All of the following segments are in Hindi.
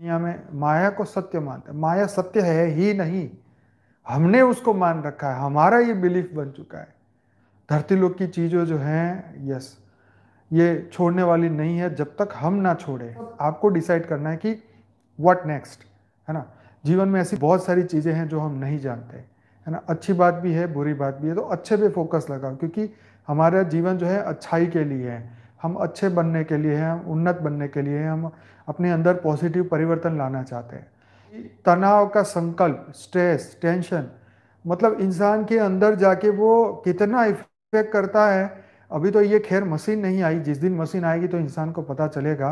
दुनिया में माया को सत्य मानते माया सत्य है ही नहीं हमने उसको मान रखा है हमारा ये बिलीफ बन चुका है धरती लोग की चीज़ें जो हैं यस ये छोड़ने वाली नहीं है जब तक हम ना छोड़े आपको डिसाइड करना है कि व्हाट नेक्स्ट है ना जीवन में ऐसी बहुत सारी चीज़ें हैं जो हम नहीं जानते है ना अच्छी बात भी है बुरी बात भी है तो अच्छे पे फोकस लगाओ क्योंकि हमारा जीवन जो है अच्छाई के लिए है हम अच्छे बनने के लिए हैं उन्नत बनने के लिए हम अपने अंदर पॉजिटिव परिवर्तन लाना चाहते हैं तनाव का संकल्प स्ट्रेस टेंशन मतलब इंसान के अंदर जाके वो कितना इफेक्ट करता है अभी तो ये खैर मशीन नहीं आई जिस दिन मशीन आएगी तो इंसान को पता चलेगा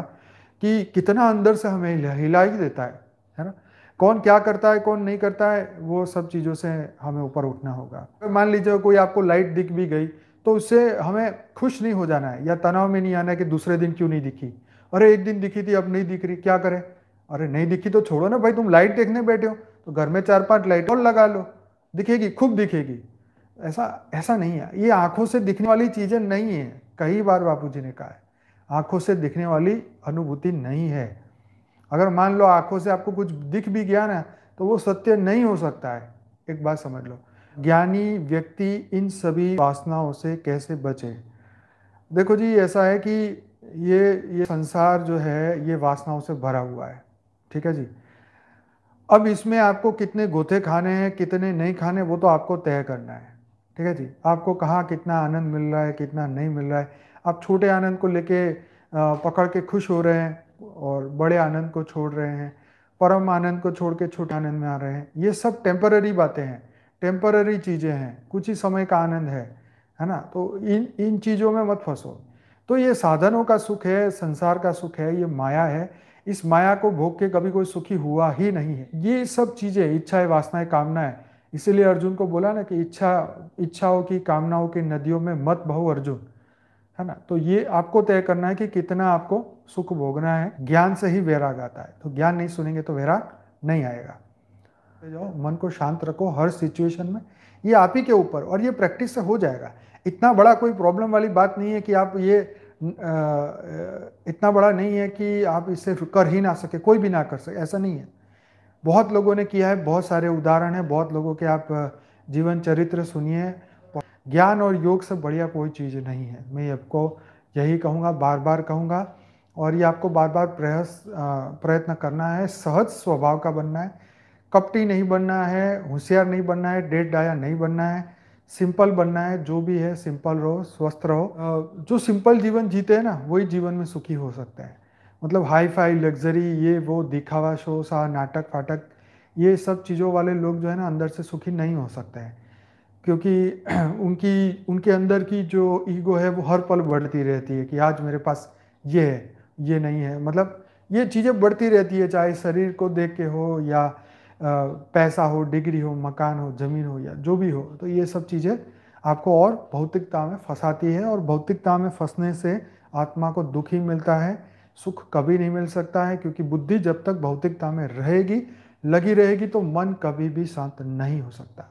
कि कितना अंदर से हमें हिला ही देता है है ना कौन क्या करता है कौन नहीं करता है वो सब चीज़ों से हमें ऊपर उठना होगा मान लीजिए कोई आपको लाइट दिख भी गई तो उससे हमें खुश नहीं हो जाना है या तनाव में नहीं आना है कि दूसरे दिन क्यों नहीं दिखी अरे एक दिन दिखी थी अब नहीं दिख रही क्या करें अरे नहीं दिखी तो छोड़ो ना भाई तुम लाइट देखने बैठे हो तो घर में चार पांच लाइट और लगा लो दिखेगी खूब दिखेगी ऐसा ऐसा नहीं है ये आंखों से दिखने वाली चीज़ें नहीं है कई बार बापू ने कहा है आंखों से दिखने वाली अनुभूति नहीं है अगर मान लो आंखों से आपको कुछ दिख भी गया ना तो वो सत्य नहीं हो सकता है एक बात समझ लो ज्ञानी व्यक्ति इन सभी वासनाओं से कैसे बचे देखो जी ऐसा है कि ये ये संसार जो है ये वासनाओं से भरा हुआ है ठीक है जी अब इसमें आपको कितने गोथे खाने हैं कितने नहीं खाने वो तो आपको तय करना है ठीक है जी आपको कहाँ कितना आनंद मिल रहा है कितना नहीं मिल रहा है आप छोटे आनंद को लेके पकड़ के खुश हो रहे हैं और बड़े आनंद को छोड़ रहे हैं परम आनंद को छोड़ के छोटे आनंद में आ रहे हैं ये सब टेम्पररी बातें हैं टेम्पररी चीज़ें हैं कुछ ही समय का आनंद है है ना तो इन इन चीज़ों में मत फंसो तो ये साधनों का सुख है संसार का सुख है ये माया है इस माया को भोग के कभी कोई सुखी हुआ ही नहीं है ये सब चीज़ें इच्छाएं वासनाएं कामनाएं इसीलिए अर्जुन को बोला ना कि इच्छा इच्छाओं की कामनाओं की नदियों में मत बहु अर्जुन है ना तो ये आपको तय करना है कि कितना आपको सुख भोगना है ज्ञान से ही वैराग आता है तो ज्ञान नहीं सुनेंगे तो वैराग नहीं आएगा पे जाओ मन को शांत रखो हर सिचुएशन में ये आप ही के ऊपर और ये प्रैक्टिस से हो जाएगा इतना बड़ा कोई प्रॉब्लम वाली बात नहीं है कि आप ये इतना बड़ा नहीं है कि आप इसे कर ही ना सके कोई भी ना कर सके ऐसा नहीं है बहुत लोगों ने किया है बहुत सारे उदाहरण हैं बहुत लोगों के आप जीवन चरित्र सुनिए ज्ञान और योग से बढ़िया कोई चीज़ नहीं है मैं आपको यही कहूँगा बार बार कहूँगा और ये आपको बार बार प्रयास प्रयत्न करना है सहज स्वभाव का बनना है कपटी नहीं बनना है होशियार नहीं बनना है डेट डाया नहीं बनना है सिंपल बनना है जो भी है सिंपल रहो स्वस्थ रहो जो सिंपल जीवन जीते हैं ना वही जीवन में सुखी हो सकते हैं मतलब हाई फाई लग्जरी ये वो दिखावा शो सा नाटक फाटक ये सब चीज़ों वाले लोग जो है ना अंदर से सुखी नहीं हो सकते हैं क्योंकि उनकी उनके अंदर की जो ईगो है वो हर पल बढ़ती रहती है कि आज मेरे पास ये है ये नहीं है मतलब ये चीज़ें बढ़ती रहती है चाहे शरीर को देख के हो या पैसा हो डिग्री हो मकान हो ज़मीन हो या जो भी हो तो ये सब चीज़ें आपको और भौतिकता में फंसाती है और भौतिकता में फंसने से आत्मा को दुख ही मिलता है सुख कभी नहीं मिल सकता है क्योंकि बुद्धि जब तक भौतिकता में रहेगी लगी रहेगी तो मन कभी भी शांत नहीं हो सकता